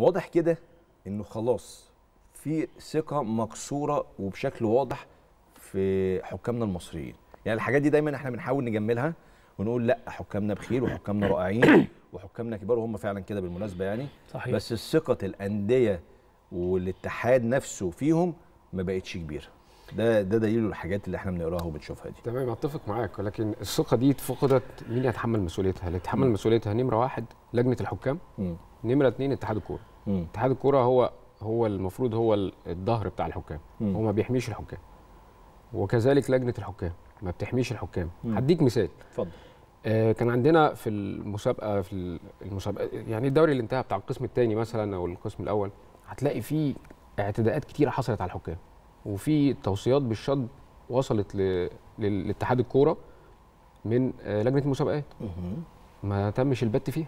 واضح كده انه خلاص في ثقه مكسوره وبشكل واضح في حكامنا المصريين يعني الحاجات دي دايما احنا بنحاول نجملها ونقول لا حكامنا بخير وحكامنا رائعين وحكامنا كبار وهم فعلا كده بالمناسبه يعني صحيح. بس ثقه الانديه والاتحاد نفسه فيهم ما بقتش كبيره ده ده دليل الحاجات اللي احنا بنقراها وبنشوفها دي تمام اتفق معاك ولكن الثقه دي اتفقدت مين يتحمل مسؤوليتها اللي يتحمل مسؤوليتها نمره واحد لجنه الحكام م. نمره اتنين اتحاد الكوره اتحاد الكوره هو هو المفروض هو الظهر بتاع الحكام مم. هو ما بيحميش الحكام وكذلك لجنه الحكام ما بتحميش الحكام هديك مثال اتفضل آه كان عندنا في المسابقه في المسابقه يعني الدوري اللي انتهى بتاع القسم الثاني مثلا او القسم الاول هتلاقي فيه اعتداءات كتيره حصلت على الحكام وفي توصيات بالشد وصلت لاتحاد الكوره من آه، لجنه المسابقات ما تمش البت فيها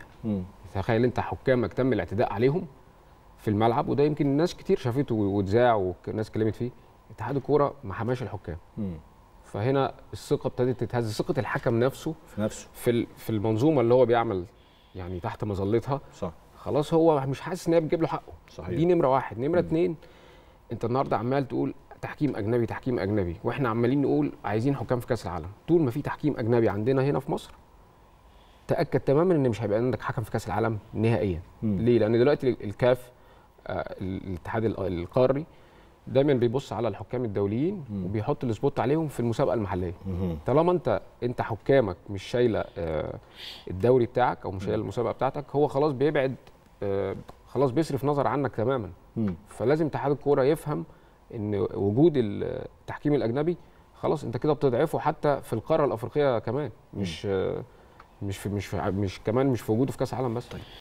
تخيل انت حكامك تم الاعتداء عليهم في الملعب وده يمكن ناس كتير شافته واتذاع وناس اتكلمت فيه اتحاد الكوره ما حماش الحكام مم. فهنا الثقه ابتدت تتهز ثقه الحكم نفسه في نفسه في في المنظومه اللي هو بيعمل يعني تحت مظلتها صح خلاص هو مش حاسس ان هي بتجيب له حقه صحيح دي نمره واحد نمره اثنين انت النهارده عمال تقول تحكيم اجنبي تحكيم اجنبي واحنا عمالين نقول عايزين حكام في كاس العالم طول ما في تحكيم اجنبي عندنا هنا في مصر تاكد تماما ان مش هيبقى عندك حكم في كاس العالم نهائيا ليه لان دلوقتي الكاف آه، الاتحاد القاري دايما بيبص على الحكام الدوليين مم. وبيحط السبوت عليهم في المسابقه المحليه مم. طالما انت انت حكامك مش شايله آه، الدوري بتاعك او مش شايله المسابقه بتاعتك هو خلاص بيبعد آه، خلاص بيصرف نظر عنك تماما مم. فلازم اتحاد الكوره يفهم ان وجود التحكيم الاجنبي خلاص انت كده بتضعفه حتى في القاره الافريقيه كمان مش م. مش في مش في مش كمان مش في وجوده في كاس العالم بس طيب.